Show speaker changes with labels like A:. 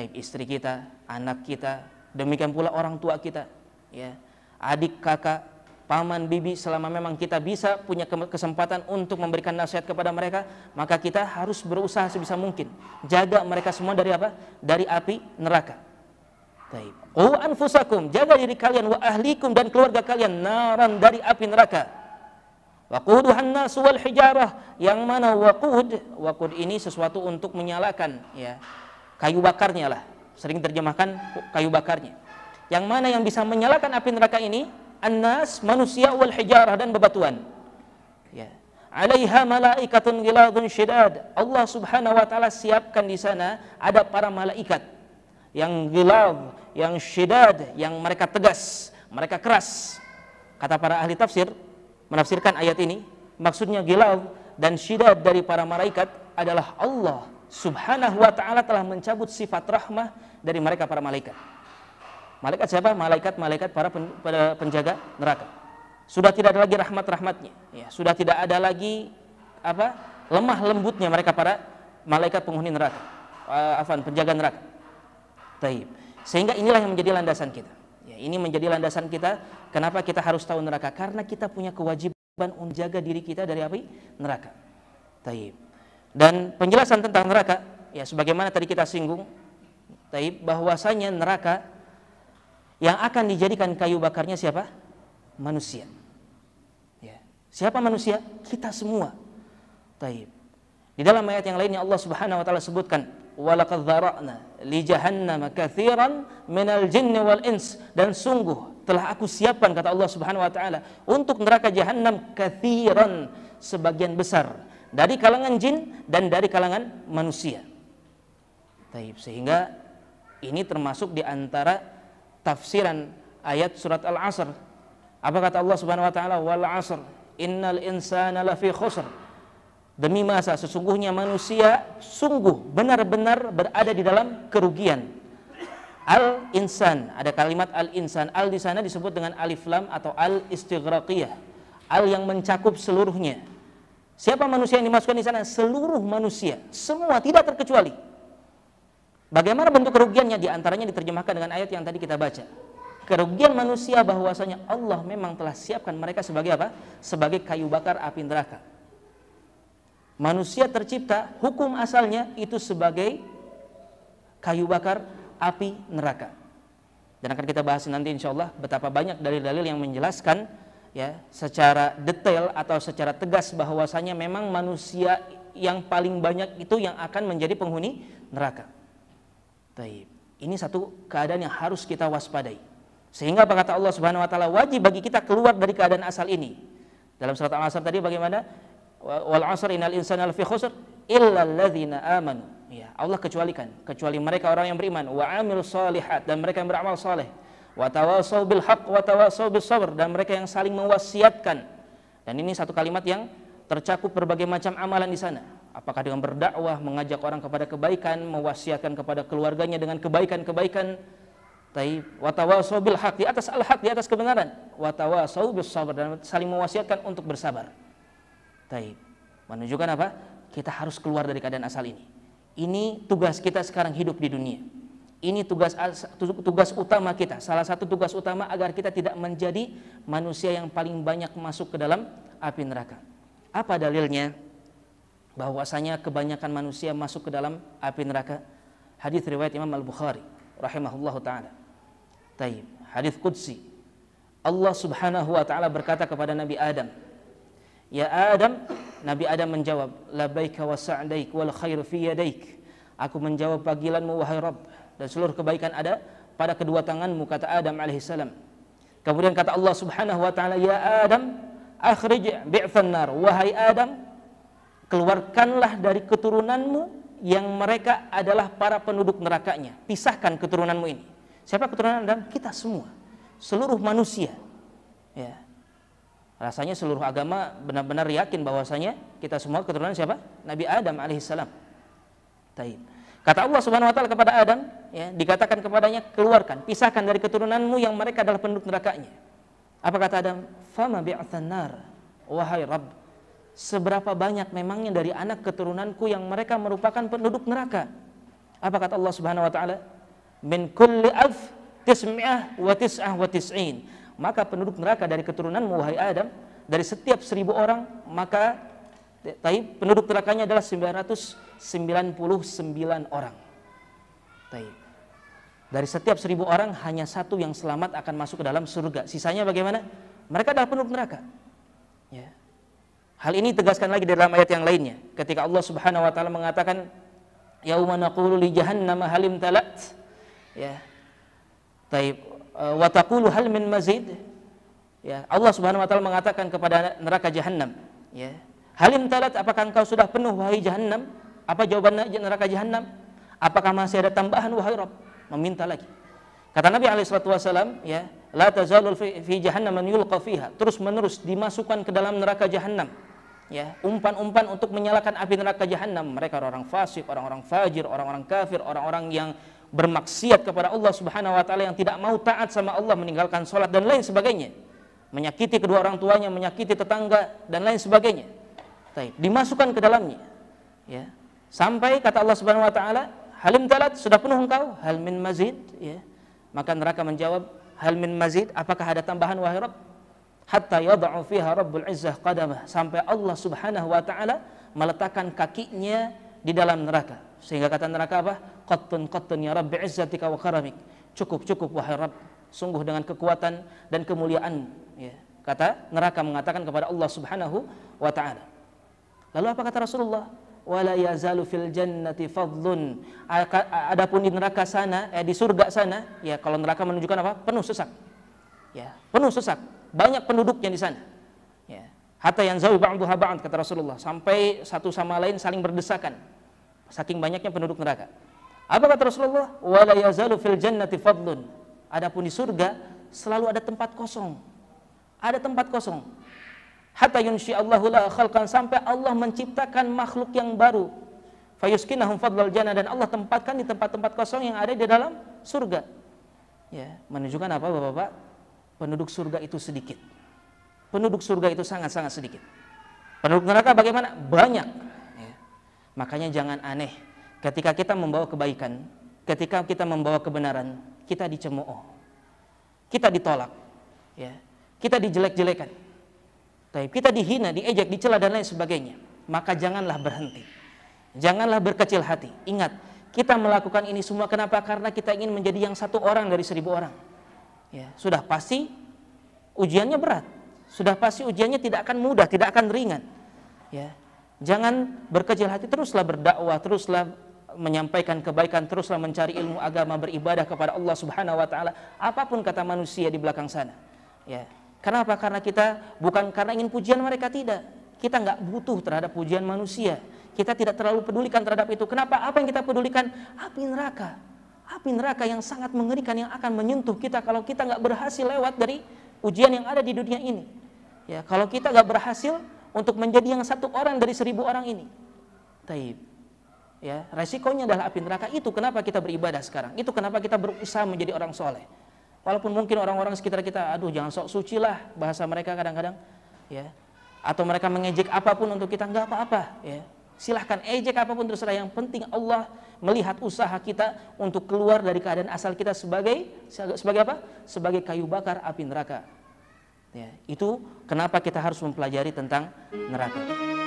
A: baik istri kita, anak kita, demikian pula orang tua kita, ya, adik, kakak, paman, bibi, selama memang kita bisa punya kesempatan untuk memberikan nasihat kepada mereka, maka kita harus berusaha sebisa mungkin jaga mereka semua dari apa? Dari api neraka. Taib. Qu anfusakum, jaga diri kalian wa ahlikum dan keluarga kalian naran dari api neraka. Waquduhan nas wal hijarah yang mana waqud waqud ini sesuatu untuk menyalakan ya kayu bakarnya lah sering terjemahkan kayu bakarnya yang mana yang bisa menyalakan api neraka ini annas manusia wal hijarah dan bebatuan ya alaiha malaikatun giladun syidad Allah Subhanahu wa taala siapkan di sana ada para malaikat yang gilad yang syidad yang mereka tegas mereka keras kata para ahli tafsir menafsirkan ayat ini maksudnya gilad dan syidad dari para malaikat adalah Allah subhanahu wa ta'ala telah mencabut sifat rahmah dari mereka para malaikat. Malaikat siapa? Malaikat-malaikat para, penjaga neraka. Sudah tidak ada lagi rahmat-rahmatnya. Ya, sudah tidak ada lagi apa lemah lembutnya mereka para malaikat penghuni neraka. afan, penjaga neraka. Taib. Sehingga inilah yang menjadi landasan kita. Ya, ini menjadi landasan kita. Kenapa kita harus tahu neraka? Karena kita punya kewajiban menjaga diri kita dari api neraka. Taib. Dan penjelasan tentang neraka, ya sebagaimana tadi kita singgung, taib bahwasanya neraka yang akan dijadikan kayu bakarnya siapa? Manusia. Ya. Siapa manusia? Kita semua. Taib. Di dalam ayat yang lainnya Allah Subhanahu wa taala sebutkan walaqad dzara'na li jahannam katsiran minal jinn wal ins dan sungguh telah aku siapkan kata Allah Subhanahu wa taala untuk neraka jahannam katsiran sebagian besar dari kalangan jin dan dari kalangan manusia. Taib. Sehingga ini termasuk di antara tafsiran ayat surat Al-Asr. Apa kata Allah Subhanahu wa taala? Wal 'asr, innal insana lafi khusr. Demi masa sesungguhnya manusia sungguh benar-benar berada di dalam kerugian. Al-insan, ada kalimat al-insan. Al di sana disebut dengan alif lam atau al-istighraqiyah. Al yang mencakup seluruhnya Siapa manusia yang dimasukkan di sana? Seluruh manusia, semua tidak terkecuali. Bagaimana bentuk kerugiannya? Di antaranya diterjemahkan dengan ayat yang tadi kita baca. Kerugian manusia bahwasanya Allah memang telah siapkan mereka sebagai apa? Sebagai kayu bakar api neraka. Manusia tercipta, hukum asalnya itu sebagai kayu bakar api neraka. Dan akan kita bahas nanti insya Allah betapa banyak dalil-dalil yang menjelaskan ya secara detail atau secara tegas bahwasanya memang manusia yang paling banyak itu yang akan menjadi penghuni neraka. Taib. Ini satu keadaan yang harus kita waspadai. Sehingga apa kata Allah Subhanahu wa taala wajib bagi kita keluar dari keadaan asal ini. Dalam surat Al-Asr tadi bagaimana? Wal 'asr innal insana lafi khusr illa alladzina amanu. Ya, Allah kecualikan kecuali mereka orang yang beriman wa amil salihat dan mereka yang beramal saleh watawasau bil hak, watawasau bis sabr dan mereka yang saling mewasiatkan dan ini satu kalimat yang tercakup berbagai macam amalan di sana apakah dengan berdakwah mengajak orang kepada kebaikan mewasiatkan kepada keluarganya dengan kebaikan-kebaikan Tapi watawasau bil hak di atas al hak di atas kebenaran watawasau bis sabr dan saling mewasiatkan untuk bersabar Tapi menunjukkan apa kita harus keluar dari keadaan asal ini ini tugas kita sekarang hidup di dunia ini tugas tugas utama kita. Salah satu tugas utama agar kita tidak menjadi manusia yang paling banyak masuk ke dalam api neraka. Apa dalilnya? Bahwasanya kebanyakan manusia masuk ke dalam api neraka. Hadis riwayat Imam Al-Bukhari Rahimahullah taala. Taib, hadis qudsi. Allah Subhanahu wa taala berkata kepada Nabi Adam, "Ya Adam," Nabi Adam menjawab, "Labaika wa sa'daik wal khair fi yadaik." Aku menjawab panggilanmu wahai Rabb dan seluruh kebaikan ada pada kedua tanganmu kata Adam alaihissalam kemudian kata Allah subhanahu wa ta'ala ya Adam akhrij bi'fan nar wahai Adam keluarkanlah dari keturunanmu yang mereka adalah para penduduk nerakanya pisahkan keturunanmu ini siapa keturunan Adam? kita semua seluruh manusia ya rasanya seluruh agama benar-benar yakin bahwasanya kita semua keturunan siapa? Nabi Adam alaihissalam taib Kata Allah Subhanahu wa taala kepada Adam, ya, dikatakan kepadanya keluarkan, pisahkan dari keturunanmu yang mereka adalah penduduk nerakanya. Apa kata Adam? Fama bi'athanar. Wahai Rabb, seberapa banyak memangnya dari anak keturunanku yang mereka merupakan penduduk neraka? Apa kata Allah Subhanahu wa taala? Min kulli alf tismi'ah wa tis'ah wa tis'in. Maka penduduk neraka dari keturunanmu wahai Adam, dari setiap seribu orang maka eh, tahi penduduk nerakanya adalah 900 99 orang. Baik. Dari setiap seribu orang hanya satu yang selamat akan masuk ke dalam surga. Sisanya bagaimana? Mereka adalah penuh neraka. Ya. Hal ini tegaskan lagi dalam ayat yang lainnya. Ketika Allah Subhanahu wa taala mengatakan yauma naqulu li jahannama halim talat. Ya. Taib e, wa taqulu hal min mazid. Ya, Allah Subhanahu wa taala mengatakan kepada neraka Jahannam, ya. Halim talat apakah engkau sudah penuh wahai Jahannam? Apa jawaban neraka jahanam? Apakah masih ada tambahan wahai rob Meminta lagi. Kata Nabi alaihi wasallam, ya, la tazalul fi, fi jahannam man yulqa fiha, terus-menerus dimasukkan ke dalam neraka jahanam. Ya, umpan-umpan untuk menyalakan api neraka jahanam. Mereka orang fasik, orang-orang fajir, orang-orang kafir, orang-orang yang bermaksiat kepada Allah Subhanahu wa taala yang tidak mau taat sama Allah, meninggalkan salat dan lain sebagainya. Menyakiti kedua orang tuanya, menyakiti tetangga dan lain sebagainya. Dimasukkan ke dalamnya. Ya. Sampai kata Allah Subhanahu wa taala, "Halim talat, sudah penuh engkau? Hal min mazid?" Ya. Maka neraka menjawab, "Hal min mazid? Apakah ada tambahan wahai Rabb?" Hatta yad'u fiha Rabbul Izzah qadamah, sampai Allah Subhanahu wa taala meletakkan kakinya di dalam neraka. Sehingga kata neraka apa? Qattun qattun ya Rabbi izzatika wa karamik. Cukup cukup wahai Rabb, sungguh dengan kekuatan dan kemuliaan, ya. Kata neraka mengatakan kepada Allah Subhanahu wa taala. Lalu apa kata Rasulullah? wala yazalu fil jannati fadlun. Adapun di neraka sana, eh di surga sana, ya kalau neraka menunjukkan apa? Penuh sesak. Ya, penuh sesak. Banyak penduduknya di sana. Ya. Hatta yang zawi ba'duha ba'd kata Rasulullah, sampai satu sama lain saling berdesakan. Saking banyaknya penduduk neraka. Apa kata Rasulullah? Wala yazalu fil jannati fadlun. Adapun di surga selalu ada tempat kosong. Ada tempat kosong hatta yunsyi Allahu la khalqan sampai Allah menciptakan makhluk yang baru. Fayuskinahum fadlal jannah dan Allah tempatkan di tempat-tempat kosong yang ada di dalam surga. Ya, menunjukkan apa Bapak-bapak? Penduduk surga itu sedikit. Penduduk surga itu sangat-sangat sedikit. Penduduk neraka bagaimana? Banyak. Ya. Makanya jangan aneh ketika kita membawa kebaikan, ketika kita membawa kebenaran, kita dicemooh. Kita ditolak. Ya. Kita dijelek-jelekan tapi kita dihina, diejek, dicela dan lain sebagainya. Maka janganlah berhenti. Janganlah berkecil hati. Ingat, kita melakukan ini semua kenapa? Karena kita ingin menjadi yang satu orang dari seribu orang. Ya, sudah pasti ujiannya berat. Sudah pasti ujiannya tidak akan mudah, tidak akan ringan. Ya. Jangan berkecil hati, teruslah berdakwah, teruslah menyampaikan kebaikan, teruslah mencari ilmu agama, beribadah kepada Allah Subhanahu wa taala, apapun kata manusia di belakang sana. Ya. Kenapa? Karena kita bukan karena ingin pujian mereka tidak. Kita nggak butuh terhadap pujian manusia. Kita tidak terlalu pedulikan terhadap itu. Kenapa? Apa yang kita pedulikan? Api neraka. Api neraka yang sangat mengerikan yang akan menyentuh kita kalau kita nggak berhasil lewat dari ujian yang ada di dunia ini. Ya, kalau kita nggak berhasil untuk menjadi yang satu orang dari seribu orang ini. Taib. Ya, resikonya adalah api neraka. Itu kenapa kita beribadah sekarang. Itu kenapa kita berusaha menjadi orang soleh. Walaupun mungkin orang-orang sekitar kita, aduh jangan sok suci lah bahasa mereka kadang-kadang, ya. Atau mereka mengejek apapun untuk kita nggak apa-apa, ya. Silahkan ejek apapun terserah. Yang penting Allah melihat usaha kita untuk keluar dari keadaan asal kita sebagai sebagai apa? Sebagai kayu bakar api neraka. Ya, itu kenapa kita harus mempelajari tentang neraka.